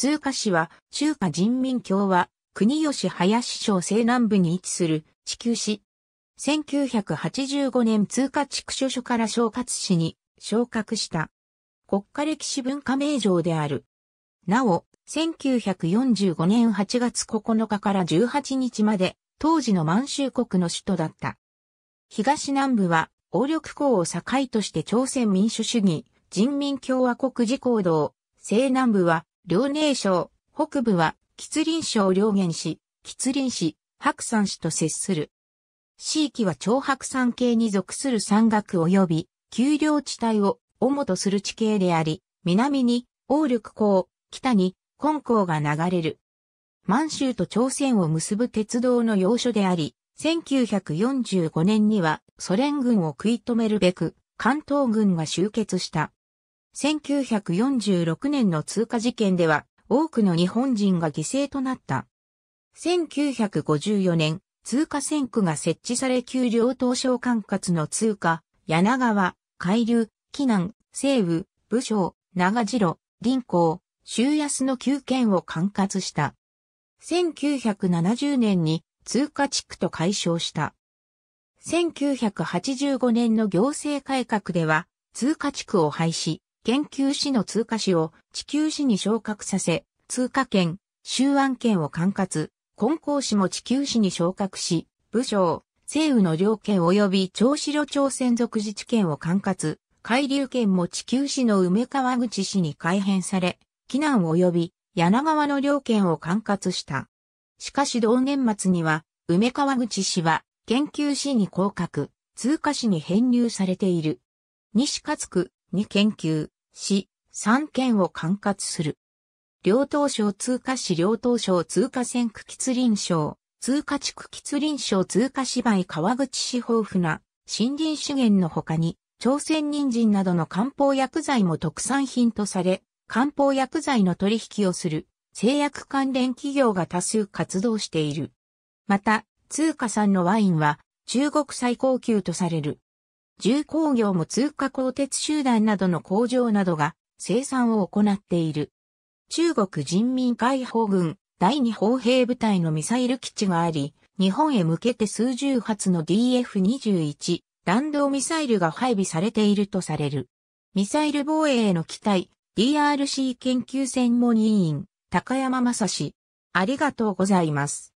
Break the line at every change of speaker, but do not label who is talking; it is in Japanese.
通過市は中華人民共和国吉林省西南部に位置する地球市。1985年通過地区所所から昇格市に昇格した。国家歴史文化名城である。なお、1945年8月9日から18日まで、当時の満州国の首都だった。東南部は、王力港を境として朝鮮民主主義、人民共和国自行動、西南部は、遼寧省、北部は、吉林省両元市、吉林市、白山市と接する。地域は長白山系に属する山岳及び、丘陵地帯を主とする地形であり、南に、王緑港、北に、金港が流れる。満州と朝鮮を結ぶ鉄道の要所であり、1945年にはソ連軍を食い止めるべく、関東軍が集結した。1946年の通過事件では多くの日本人が犠牲となった。1954年、通過線区が設置され給料東証管轄の通過、柳川、海流、紀南、西部、武将、長城、林港、周安の9県を管轄した。1970年に通過地区と解消した。1985年の行政改革では、通過地区を廃止、研究史の通過市を地球史に昇格させ、通過圏、周安圏を管轄、根校市も地球史に昇格し、武将、西雨の両県及び長城朝鮮属自治県を管轄、海流圏も地球史の梅川口氏に改変され、紀南及び柳川の両県を管轄した。しかし同年末には、梅川口氏は研究史に降格、通過市に編入されている。西勝区に研究、市、3県を管轄する。両東省通過市両東省通過線区吉林省、通過地区吉林省通過市居、川口市豊富な森林資源の他に、朝鮮人参などの漢方薬剤も特産品とされ、漢方薬剤の取引をする製薬関連企業が多数活動している。また、通貨産のワインは中国最高級とされる重工業も通貨鋼鉄集団などの工場などが生産を行っている。中国人民解放軍第二砲兵部隊のミサイル基地があり、日本へ向けて数十発の DF-21 弾道ミサイルが配備されているとされる。ミサイル防衛への期待、DRC 研究専門委員、高山正史。ありがとうございます。